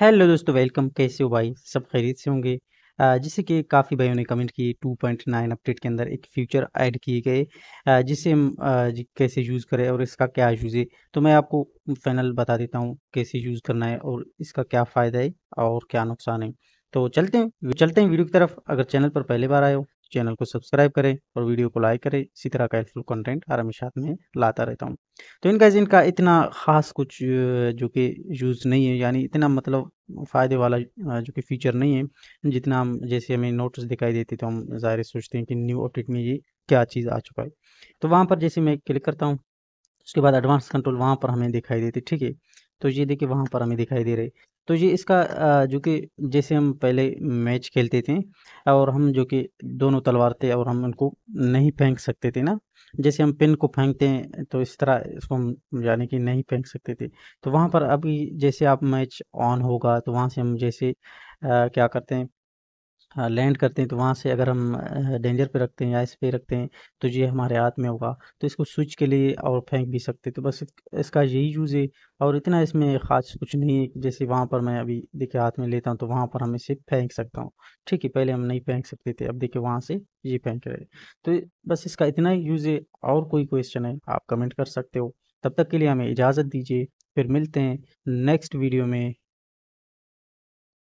hello दोस्तों welcome कैसे हो भाई सब खैरियत से होंगे जिससे कि काफ़ी भाइयों ने कमेंट की 2.9 अपडेट के अंदर एक फ्यूचर ऐड किए गए जिसे हम कैसे यूज़ करें और इसका क्या यूज़ है तो मैं आपको फाइनल बता देता हूँ कैसे यूज़ करना है और इसका क्या फ़ायदा है और क्या नुकसान है तो चलते हैं चलते हैं वीडियो की तरफ अगर चैनल पर पहले बार आए हो चैनल को सब्सक्राइब करें और वीडियो को लाइक करें इसी तरह का हेल्पफुल कंटेंट हमेशा में लाता रहता हूँ तो इनका इनका इतना ख़ास कुछ जो कि यूज़ नहीं है यानी इतना मतलब फ़ायदे वाला जो कि फीचर नहीं है जितना हम जैसे हमें नोट्स दिखाई देते तो हम ज़ाहिर सोचते हैं कि न्यू अपडेट में ये क्या चीज़ आ चुका है तो वहाँ पर जैसे मैं क्लिक करता हूँ उसके बाद एडवांस कंट्रोल वहाँ पर हमें दिखाई देती ठीक है तो ये देखिए वहाँ पर हमें दिखाई दे रही तो ये इसका जो कि जैसे हम पहले मैच खेलते थे और हम जो कि दोनों तलवार थे और हम उनको नहीं फेंक सकते थे ना जैसे हम पिन को फेंकते हैं तो इस तरह इसको हम जाने कि नहीं फेंक सकते थे तो वहाँ पर अभी जैसे आप मैच ऑन होगा तो वहाँ से हम जैसे आ, क्या करते हैं हाँ, लैंड करते हैं तो वहाँ से अगर हम डेंजर पे रखते हैं या इस पे रखते हैं तो ये हमारे हाथ में होगा तो इसको स्विच के लिए और फेंक भी सकते तो बस इसका यही यूज़ है और इतना इसमें ख़ास कुछ नहीं है जैसे वहाँ पर मैं अभी देखिए हाथ में लेता हूँ तो वहाँ पर हम इसे फेंक सकता हूँ ठीक है पहले हम नहीं फेंक सकते थे अब देखिए वहाँ से ये फेंक रहे तो बस इसका इतना ही यूज़ है और कोई क्वेश्चन है आप कमेंट कर सकते हो तब तक के लिए हमें इजाज़त दीजिए फिर मिलते हैं नेक्स्ट वीडियो में